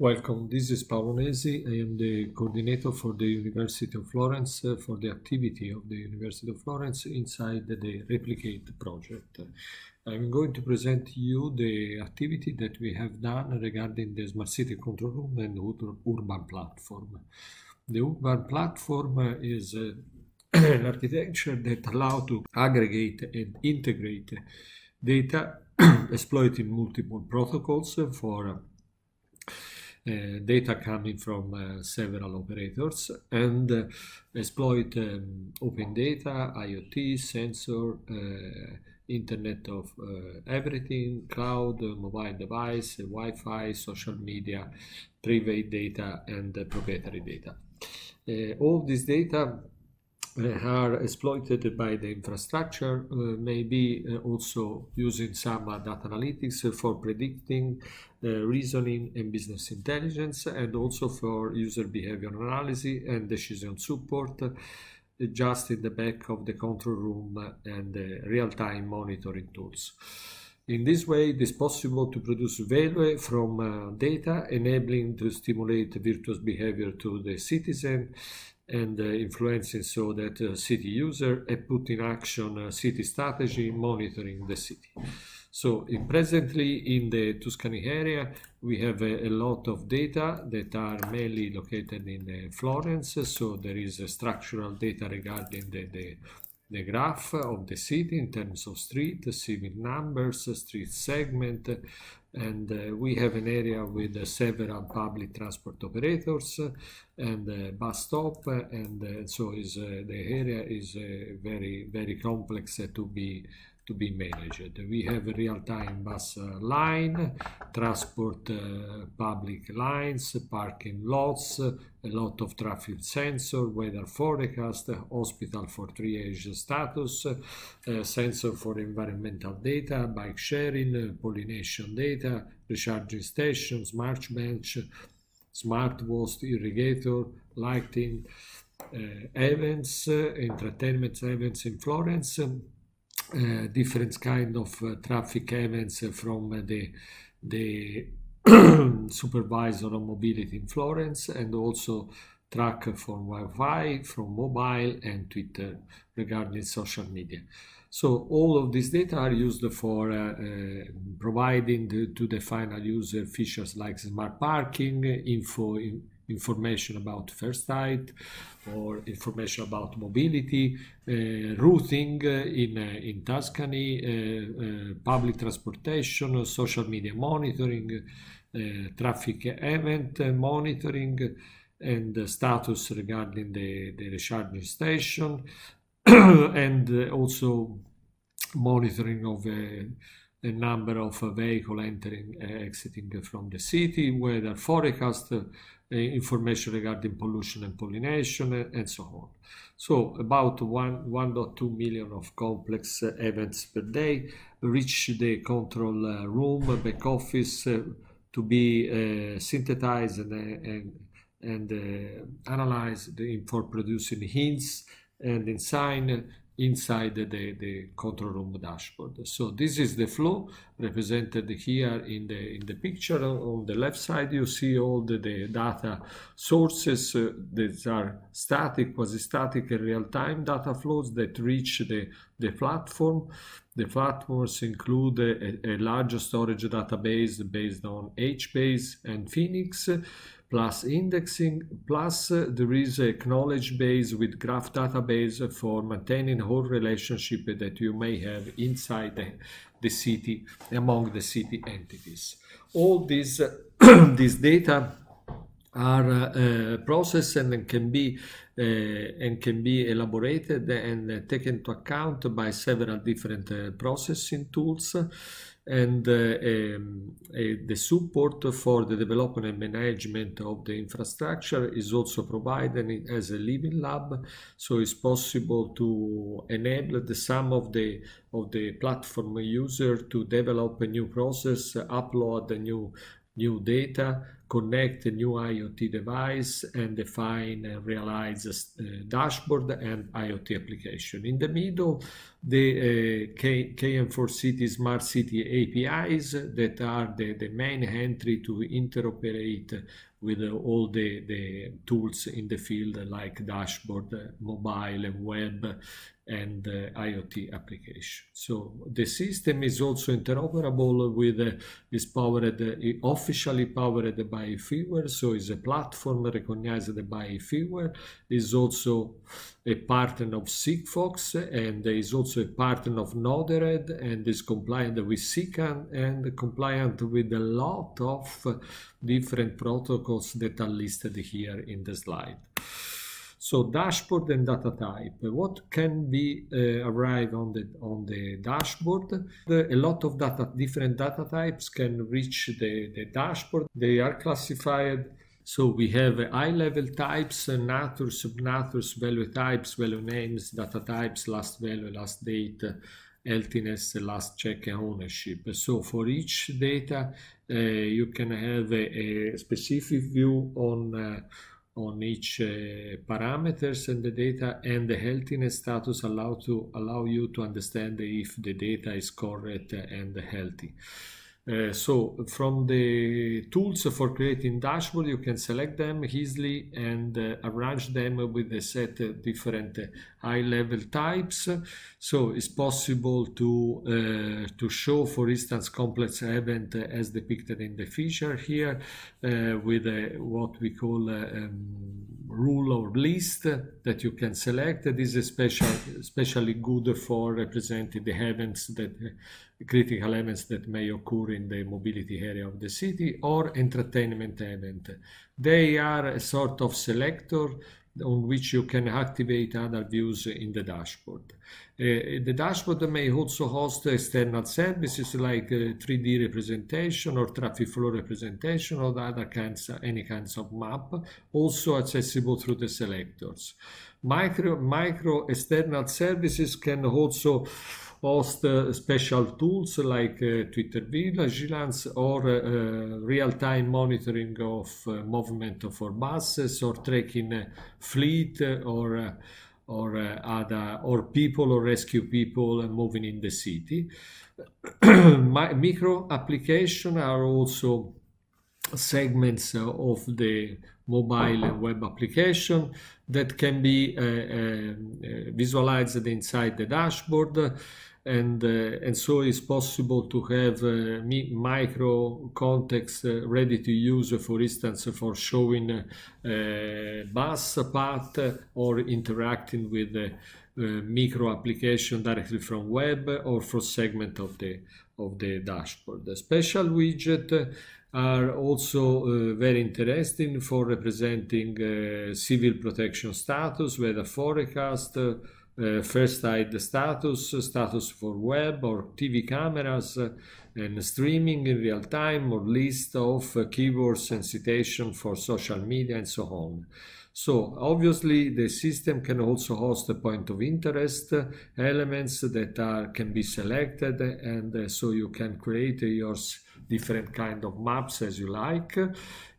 Welcome, this is Paolo Nesi. I am the coordinator for the University of Florence uh, for the activity of the University of Florence inside the Replicate project. I'm going to present you the activity that we have done regarding the Smart City Control Room and Urban Platform. The Urban Platform is uh, an architecture that allows to aggregate and integrate data exploiting multiple protocols for uh, data coming from uh, several operators and uh, exploit um, open data, IoT, sensor, Internet of Everything, cloud, mobile device, Wi-Fi, social media, private data and proprietary data. all this data are exploited by the infrastructure, uh, maybe uh, also using some uh, data analytics for predicting reasoning and business intelligence, and also for user behavior analysis and decision support just in the back of the control room and real-time monitoring tools. In this way, it is possible to produce value from uh, data, enabling to stimulate virtuous behavior to the citizen and uh, influencing so that uh, city user and put in action uh, city strategy monitoring the city. So in presently in the Tuscany area, we have a, a, lot of data that are mainly located in Florence. So there is structural data regarding the, the, the, graph of the city in terms of street, civil numbers, street segment, and uh, we have an area with uh, several public transport operators uh, and bus stop and uh, so is uh, the area is uh, very very complex to be to be managed. We have real-time bus uh, line, transport uh, public lines, parking lots, a lot of traffic sensor, weather forecast, hospital for triage status, uh, sensor for environmental data, bike sharing, pollination data, recharging stations, smart bench, smart waste irrigator, lighting, uh, events, uh, entertainment events in Florence, uh, different kind of uh, traffic events from the the supervisor of mobility in Florence and also track from Wi-Fi from mobile and Twitter regarding social media. So all of these data are used for uh, uh, providing the, to the final user features like smart parking, info information about first aid or information about mobility, uh, routing uh, in, uh, in Tuscany, uh, public transportation, social media monitoring, traffic event monitoring, and status regarding the, the recharging station, and also monitoring of the number of vehicle entering exiting from the city, weather forecast Eh, information regarding pollution and pollination eh, and so on. So about 1.2 million of complex eh, events per day reach the control room, back office to be synthesized and, and, and analyzed for producing hints and in sign inside the, the control room dashboard. So this is the flow represented here in the, in the picture. On the left side, you see all the, the data sources uh, that are static, quasi-static and real-time data flows that reach the, the platform. The platforms include a, a large storage database based on HBase and Phoenix plus indexing, plus uh, there is a knowledge base with graph database for maintaining whole relationship that you may have inside the, the city, among the city entities. All these, these data are uh, processed and can be uh, and can be elaborated and uh, taken into account by several different uh, processing tools and uh, um, uh, the support for the development and management of the infrastructure is also provided as a living lab so it's possible to enable the some of the of the platform user to develop a new process upload a new new data, connect a new IoT device, and define and realize a uh, dashboard and IoT application. In the middle, the uh, K KM4City Smart City APIs that are the, the main entry to interoperate with uh, all the, the tools in the field like dashboard, mobile, web, and uh, IoT application. So the system is also interoperable with uh, is powered uh, officially powered by firmware. So is a platform recognized by firmware. Is also a partner of Sigfox and is also a partner of Nodered and is compliant with SICAN and compliant with a lot of uh, different protocols that are listed here in the slide. So dashboard and data type. What can we uh, arrive on the on the dashboard? The, a lot of data, different data types can reach the, the dashboard. They are classified. So we have high-level types, uh, natures, subnatures, value types, value names, data types, last value, last date, uh, healthiness, uh, last check, and ownership. So for each data, you can have a, a specific view on on each eh, parameters and the data and the healthiness status allow to allow you to understand if the data is correct and healthy. Uh, so from the tools for creating dashboard, you can select them easily and uh, arrange them with a set different high level types. So it's possible to, uh, to show, for instance, complex event as depicted in the feature here uh, with a, what we call a, uh, um, rule or list that you can select. This is especially, especially good for representing the events that critical elements that may occur in the mobility area of the city or entertainment event. They are a sort of selector on which you can activate other views in the dashboard. Uh, the dashboard may also host external services like uh, 3D representation or traffic flow representation or other kinds, any kinds of map, also accessible through the selectors. Micro, micro external services can also post uh, special tools like uh, Twitter Vigilance or uh, real-time monitoring of movement for buses or tracking fleet or or other or people or rescue people moving in the city. micro application are also segments of the mobile web application that can be uh, um, uh, visualized inside the dashboard and uh, and so it's possible to have uh, micro context uh, ready to use uh, for instance for showing uh, uh, bus path or interacting with the micro application directly from web or from segment of the of the dashboard the special widget are also uh, very interesting for representing uh, civil protection status, weather forecast, uh, uh, first aid status, status for web or TV cameras, uh, and streaming in real time, or list of uh, keywords and citation for social media, and so on. So obviously the system can also host a point of interest uh, elements that are can be selected and uh, so you can create yours different kind of maps as you like.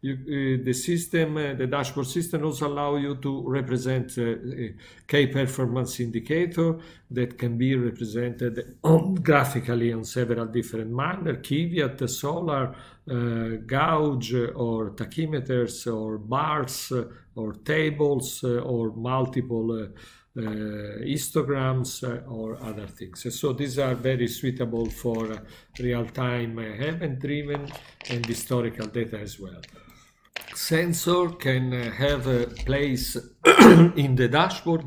You, uh, the system, uh, the dashboard system also allow you to represent uh, uh key performance indicator that can be represented on, graphically on several different manner, Kiviat, solar, uh, gauge uh, or tachymeters or bars or tables or multiple uh, histograms uh, or other things. So these are very suitable for uh, real-time uh, event-driven and historical data as well. Sensor can uh, have a place in the dashboard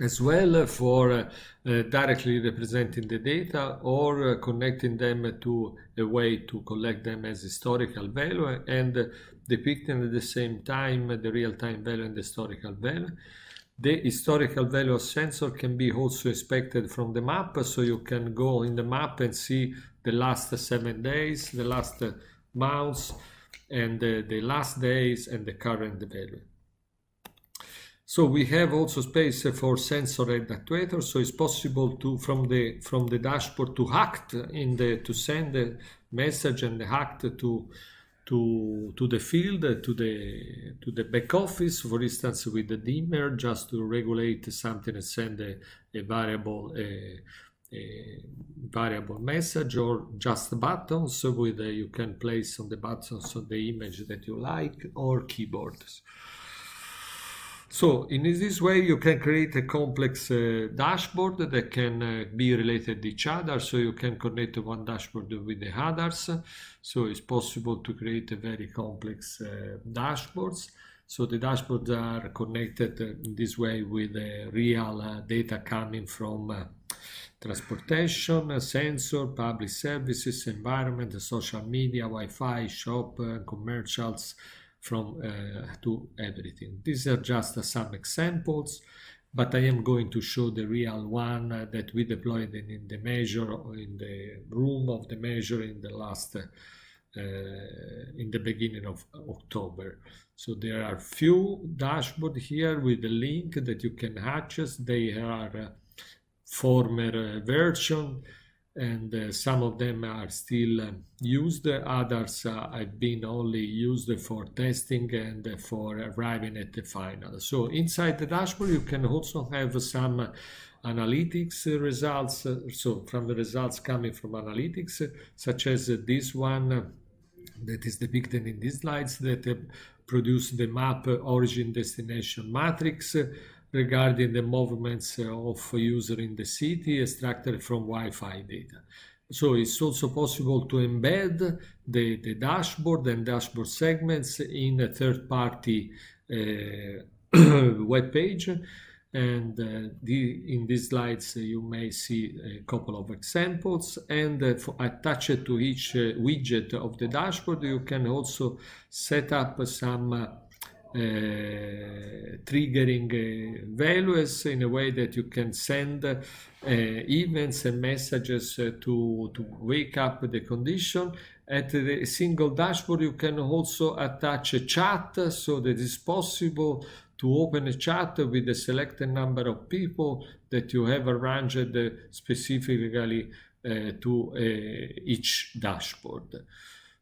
as well for directly representing the data or connecting them to a way to collect them as historical value and depicting at the same time the real-time value and historical value. The historical value of sensor can be also inspected from the map, so you can go in the map and see the last seven days, the last months, and the, the last days and the current value. So we have also space for sensor and actuator, so it's possible to from the from the dashboard to act in the to send the message and the act to to to the field, uh, to the to the back office, for instance, with the dimmer, just to regulate something and send a, a variable. A, a variable message or just buttons with uh, you can place on the buttons on the image that you like or keyboards. So in this way you can create a complex uh, dashboard that can uh, be related to each other so you can connect one dashboard with the others so it's possible to create a very complex uh, dashboards so the dashboards are connected uh, in this way with uh, real uh, data coming from transportation, sensor, public services, environment, social media, Wi-Fi, shop, commercials, from uh, to everything. These are just some examples but I am going to show the real one uh, that we deployed in, in, the measure in the room of the measure in the last uh, uh, in the beginning of October. So there are few dashboard here with the link that you can access. They are uh, former uh, version and uh, some of them are still um, used. Others uh, have been only used for testing and for arriving at the final. So inside the dashboard, you can also have some analytics results. Uh, so from the results coming from analytics, such as this one uh, that is depicted in these slides that uh, produce the map origin destination matrix regarding the movements of user in the city extracted from Wi-Fi data. So it's also possible to embed the, the dashboard and dashboard segments in a third-party uh, web page. And uh, the, in these slides, uh, you may see a couple of examples. And uh, for, attached to each uh, widget of the dashboard, you can also set up some uh, Eh, triggering eh, values in a way that you can send eh, events and messages to, to wake up the condition at the single dashboard you can also attach a chat so that it's possible to open a chat with a selected number of people that you have arranged specifically uh, to uh, each dashboard.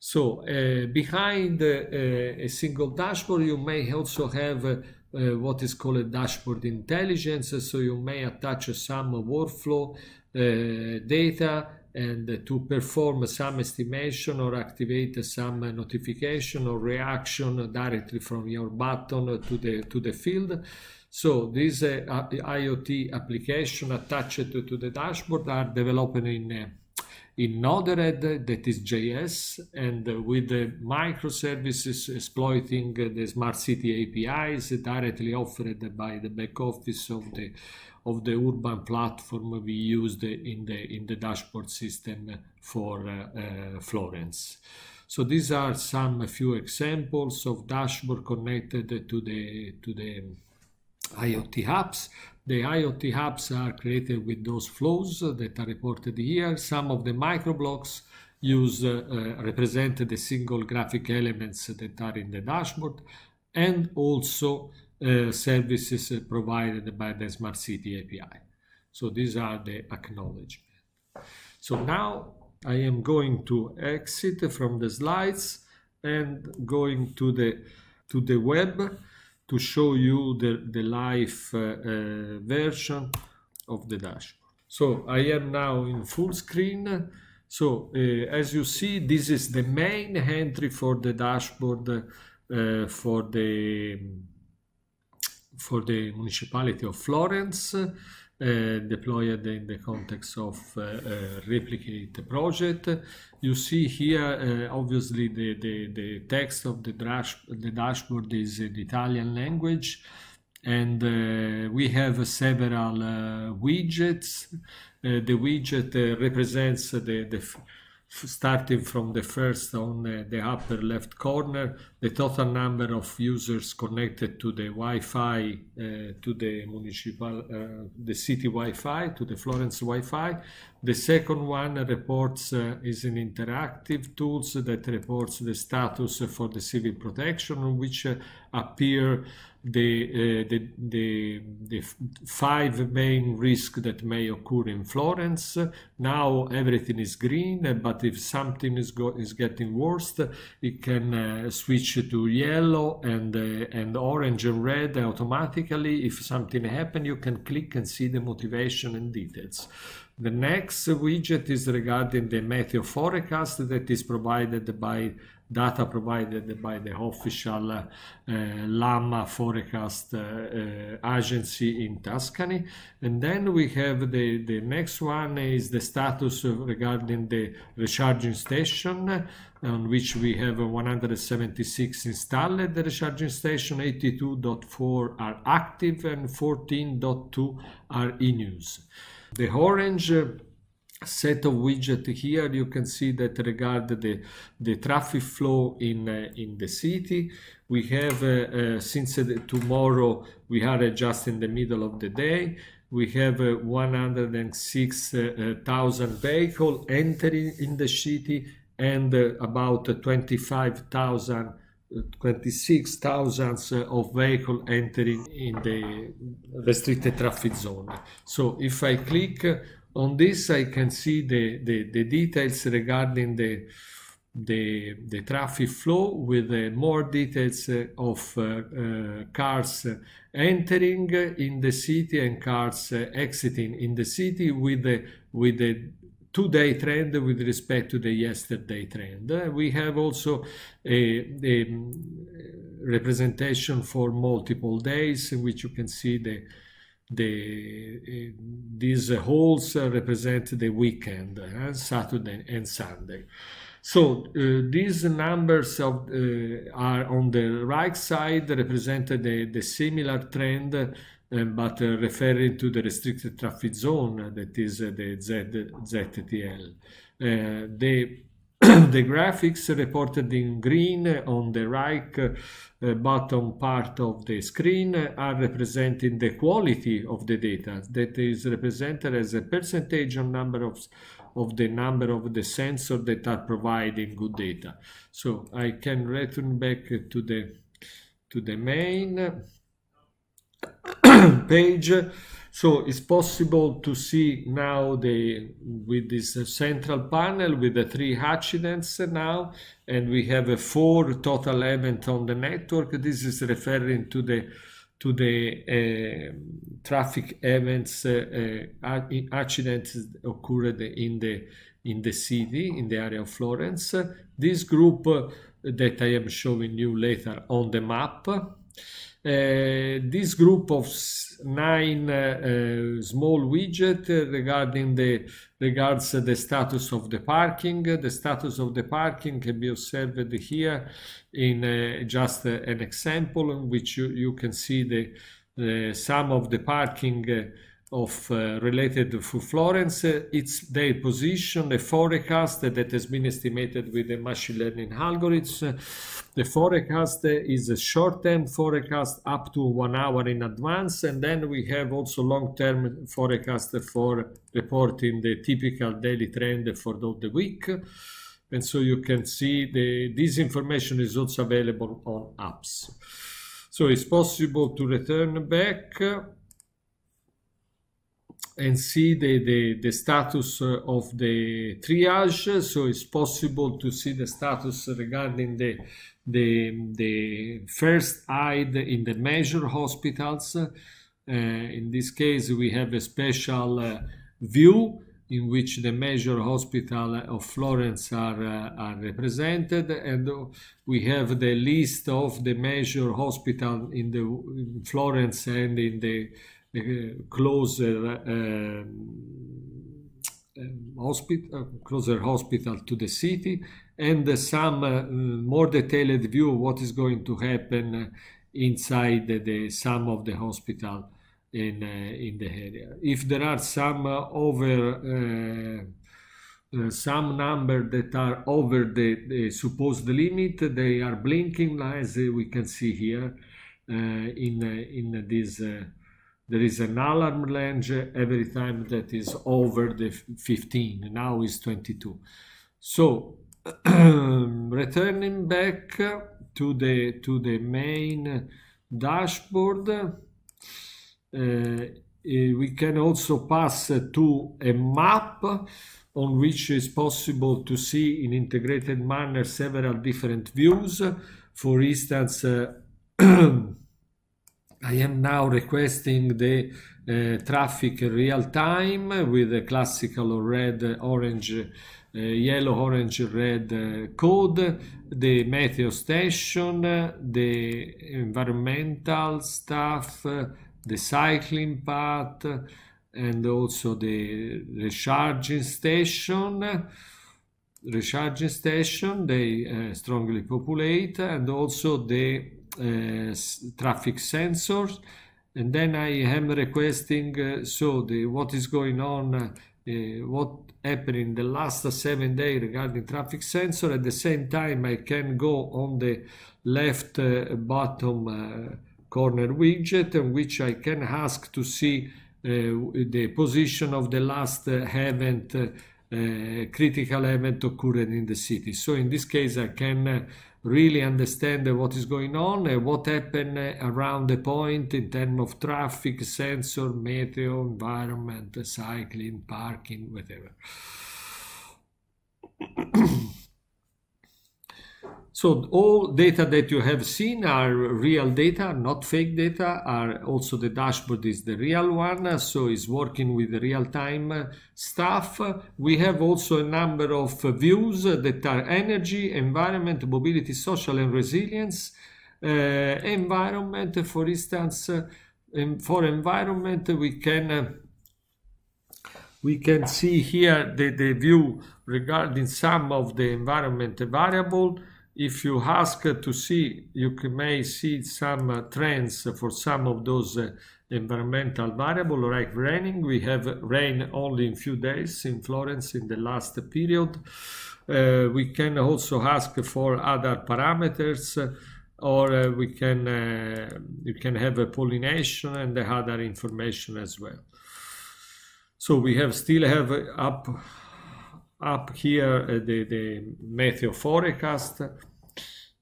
So uh, behind uh, uh, a single dashboard, you may also have what is called a dashboard intelligence. So you may attach some workflow data and to perform some estimation or activate some notification or reaction directly from your button to the to the field. So these uh, IoT application attached to, to the dashboard are developed in in Node-RED that is JS and with the microservices exploiting the smart city APIs directly offered by the back office of the of the urban platform we used in the in the dashboard system for uh, uh Florence. So these are some few examples of dashboard connected to the to the IoT hubs. The IoT hubs are created with those flows that are reported here. Some of the microblocks use uh, uh, represent the single graphic elements that are in the dashboard and also uh, services provided by the Smart City API. So these are the acknowledgement. So now I am going to exit from the slides and going to the to the web to show you the, the live uh, uh, version of the dashboard. So I am now in full screen. So uh, as you see, this is the main entry for the dashboard uh, for the for the municipality of Florence deployed in the context of uh, uh, replicate project. You see here, uh, obviously, the, the, the, text of the, dash, the dashboard is in Italian language. And uh, we have several uh, widgets. the widget represents the, the starting from the first on the upper left corner the total number of users connected to the Wi-Fi, uh, to the municipal, uh, the city Wi-Fi, to the Florence Wi-Fi. The second one reports uh, is an interactive tools that reports the status for the civil protection, which uh, appear uh, the, the, the, the five main risks that may occur in Florence. Now everything is green, but if something is, go is getting worse, it can uh, switch switch to yellow and uh, and orange and red automatically. If something happen, you can click and see the motivation and details. The next widget is regarding the meteor forecast that is provided by data provided by the official uh, LAMA forecast uh, uh, agency in Tuscany. And then we have the, the next one is the status regarding the recharging station on which we have 176 installed recharging station, 82.4 are active and 14.2 are in use. The orange uh, set of widget here you can see that regard the the traffic flow in uh, in the city we have uh, uh, since tomorrow we are just in the middle of the day we have uh, 106,000 uh, vehicle entering in the city and uh, about 25,000 26,000 uh, of vehicle entering in the restricted traffic zone. So if I click on this, I can see the, the, the details regarding the, the, the traffic flow with uh, more details uh, of uh, uh cars entering in the city and cars exiting in the city with the, with the two-day trend with respect to the yesterday trend. We have also a, a representation for multiple days, in which you can see the the these holes represent the weekend, uh, Saturday and Sunday. So uh, these numbers of, uh, are on the right side represented the, the similar trend Eh, but eh, referring to the restricted traffic zone eh, that is the Z, ZTL. the the graphics reported in green on the right uh, bottom part of the screen are representing the quality of the data that is represented as a percentage on number of of the number of the sensor that are providing good data. So I can return back to the to the main page. So it's possible to see now the with this central panel with the three accidents now, and we have a four total event on the network. This is referring to the to the uh, traffic events uh, uh, accidents occurred in the in the city in the area of Florence. This group uh, that I am showing you later on the map. Eh, this group of nine eh, eh, small widget regarding the regards the status of the parking. The status of the parking can be observed here in just an example in which you, you can see the, the sum of the parking of uh, related to Florence, uh, it's their position, the forecast that has been estimated with the machine learning algorithms. The forecast is a short-term forecast up to one hour in advance, and then we have also long-term forecast for reporting the typical daily trend for the week. And so you can see the, this information is also available on apps. So it's possible to return back and see the, the, the status of the triage. So it's possible to see the status regarding the, the, the first aid in the major hospitals. Uh, in this case, we have a special uh, view in which the major hospital of Florence are, uh, are represented and we have the list of the major hospital in the in Florence and in the closer uh, um, um, hospital, uh, closer hospital to the city, and some uh, more detailed view of what is going to happen inside the, the some of the hospital in in the area. If there are some over uh, some number that are over the, the, supposed limit they are blinking as we can see here uh, in uh, in this there is an alarm range every time that is over the 15 now is 22 so returning back to the to the main dashboard uh, eh, we can also pass to a map on which is possible to see in integrated manner several different views for instance uh, I am now requesting the uh, traffic real time with a classical red, orange, uh, yellow, orange, red uh, code, the meteo station, the environmental stuff, the cycling path, and also the recharging station. Recharging station, they strongly populate, and also the uh, traffic sensors and then I am requesting uh, so the what is going on uh, what happened in the last seven days regarding traffic sensor at the same time I can go on the left bottom corner widget in which I can ask to see uh, the position of the last uh, event, uh, critical event occurred in the city. So in this case, I can really understand what is going on, what happened around the point in terms of traffic, sensor, meteor, environment, cycling, parking, whatever. So all data that you have seen are real data, not fake data, are also the dashboard is the real one, so it's working with real-time stuff. We have also a number of views that are energy, environment, mobility, social and resilience. Uh, environment, for instance, um, for environment we can we can see here the, the view regarding some of the environment variable if you ask to see, you may see some uh, trends for some of those uh, environmental variables like raining. We have rain only in few days in Florence in the last period. Uh, we can also ask for other parameters uh, or we can uh, you can have a pollination and the other information as well. So we have still have up up here uh, the, the meteo forecast.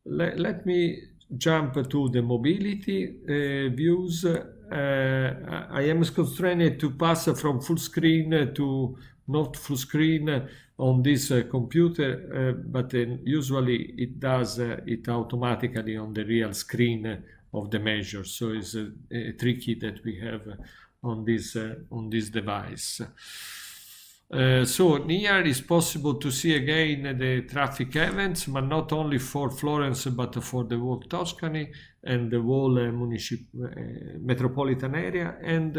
Let, let me jump to the mobility uh, views. Uh, I am constrained to pass from full screen to not full screen on this uh, computer, uh, but usually it does uh, it automatically on the real screen of the measure. So it's a, a tricky that we have on this on this device. Eh, so near is possible to see again the traffic events, but not only for Florence, but for the whole Tuscany and the whole uh, uh, metropolitan area. And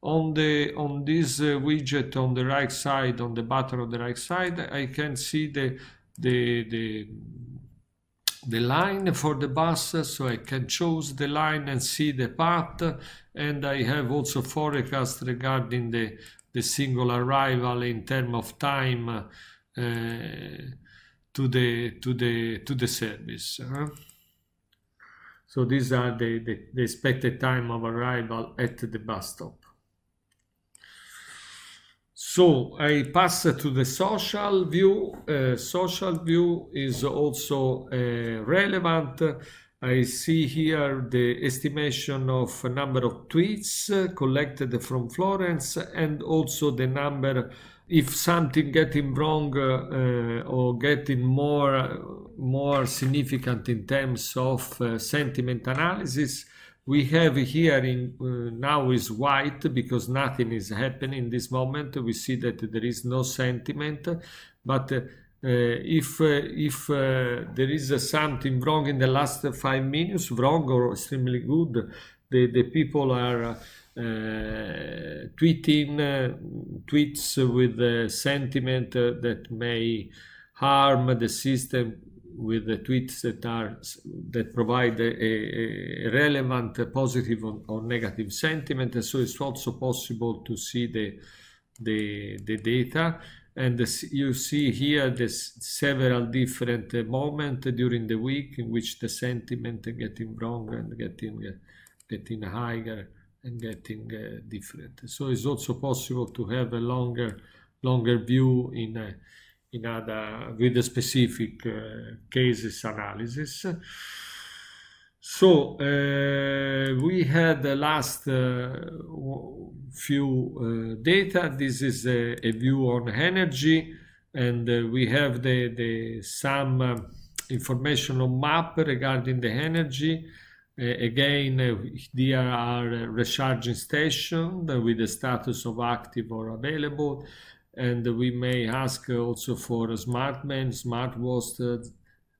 on the on this widget on the right side, on the button on the right side, I can see the the the the line for the bus so I can choose the line and see the path and I have also forecast regarding the the single arrival in terms of time uh, to the to the to the service. Huh? So these are the, the, the expected time of arrival at the bus stop. So I pass to the social view. Uh, social view is also uh, relevant I see here the estimation of a number of tweets collected from Florence and also the number if something getting wrong uh, uh, or getting more more significant in terms of uh, sentiment analysis we have here in uh, now is white because nothing is happening in this moment we see that there is no sentiment but uh, uh, if uh, if uh, there is something wrong in the last five minutes, wrong or extremely good, the, the people are tweeting tweets with the sentiment that may harm the system with the tweets that are that provide a, a relevant a positive or, or, negative sentiment and so it's also possible to see the the, the data and this, you see here this several different uh, during the week in which the sentiment getting wrong and getting uh, getting higher and getting uh, different so it's also possible to have a longer longer view in uh, in other with the specific uh, cases analysis so uh, we had the last uh, few uh, data. This is a, a, view on energy, and uh, we have the, the some uh, information on map regarding the energy. again, uh, there are recharging stations with the status of active or available, and we may ask also for a smart man, smart watch,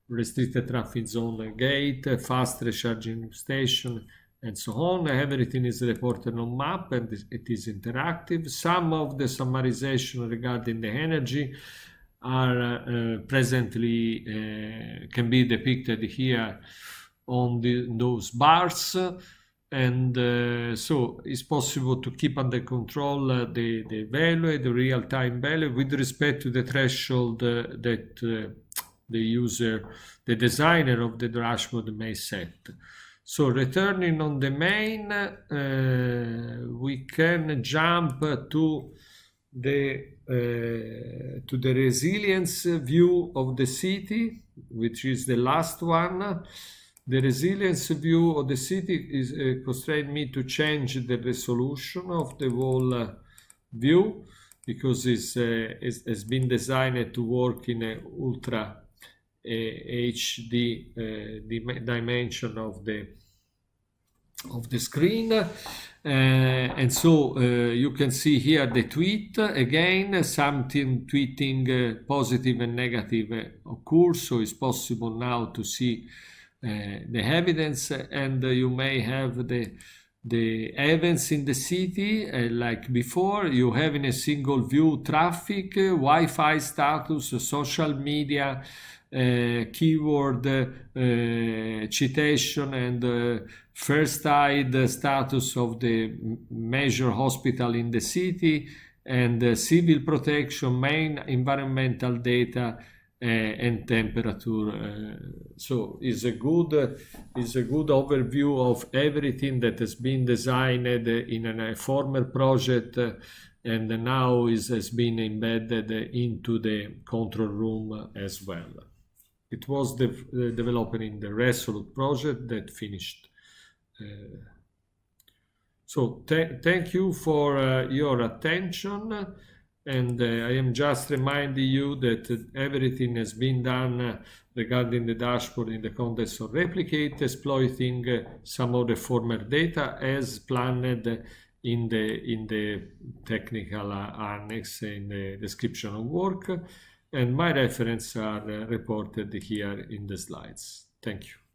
restricted traffic zone gate, fast recharging station, and so on. Everything is reported on map and it is interactive. Some of the summarization regarding the energy are uh, presently uh, can be depicted here on the, those bars and uh, so it's possible to keep under control uh, the, the value the real-time value with respect to the threshold uh, that uh, the user, the designer of the dashboard may set. So returning on the main, uh, we can jump to the uh, to the resilience view of the city, which is the last one. The resilience view of the city is uh, constrained me to change the resolution of the whole uh, view because it uh, has been designed to work in a ultra HD uh, dimension of the of the screen uh, and so uh, you can see here the tweet again something tweeting uh, positive and negative uh, occurs so it's possible now to see uh, the evidence and you may have the the events in the city uh, like before you have in a single view traffic uh, wi-fi status uh, social media uh, keyword uh, citation and uh, first aid status of the major hospital in the city and civil protection, main environmental data uh, and temperature. Uh, so it's a good uh, it's a good overview of everything that has been designed in a, a former project and now is, has been embedded into the control room as well. It was de uh, developed in the Resolute project that finished. Uh, so th thank you for uh, your attention and uh, I am just reminding you that everything has been done uh, regarding the dashboard in the context of Replicate, exploiting uh, some of the former data as planned in the, in the technical annex in the description of work and my references are uh, reported here in the slides. Thank you.